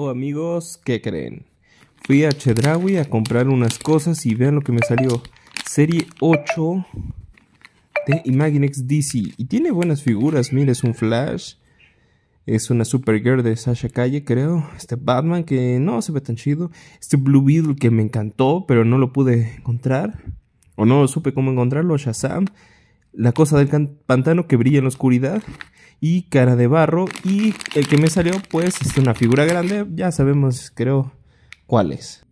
Oh amigos, ¿qué creen? Fui a Chedrawi a comprar unas cosas y vean lo que me salió. Serie 8 de Imaginex DC. Y tiene buenas figuras, Miren, es un Flash. Es una Supergirl de Sasha Calle, creo. Este Batman que no se ve tan chido. Este Blue Beetle que me encantó, pero no lo pude encontrar. O no supe cómo encontrarlo. Shazam. La cosa del pantano que brilla en la oscuridad y cara de barro. Y el que me salió, pues, es una figura grande. Ya sabemos, creo, cuál es.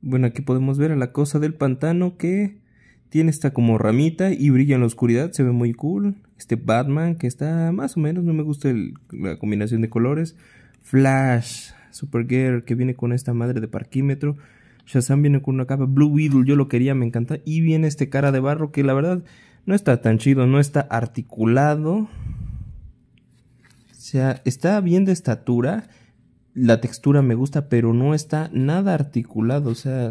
Bueno, aquí podemos ver a la cosa del pantano que tiene esta como ramita y brilla en la oscuridad. Se ve muy cool. Este Batman que está más o menos, no me gusta la combinación de colores. Flash, Supergirl que viene con esta madre de parquímetro. Shazam viene con una capa. Blue Beetle, yo lo quería, me encanta. Y viene este cara de barro que la verdad no está tan chido, no está articulado sea, está bien de estatura, la textura me gusta, pero no está nada articulado, o sea,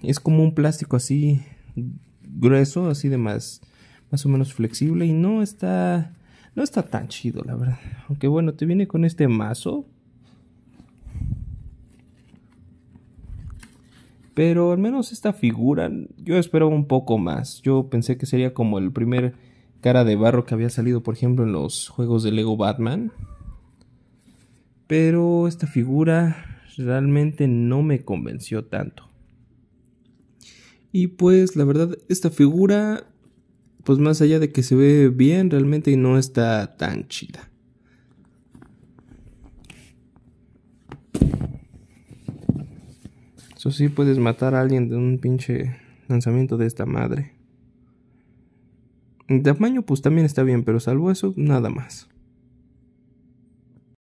es como un plástico así grueso, así de más, más o menos flexible y no está, no está tan chido, la verdad. Aunque bueno, te viene con este mazo. Pero al menos esta figura, yo espero un poco más. Yo pensé que sería como el primer cara de barro que había salido, por ejemplo, en los juegos de Lego Batman. Pero esta figura realmente no me convenció tanto. Y pues la verdad, esta figura, pues más allá de que se ve bien, realmente no está tan chida. Eso sí, puedes matar a alguien de un pinche lanzamiento de esta madre. De tamaño pues también está bien, pero salvo eso, nada más.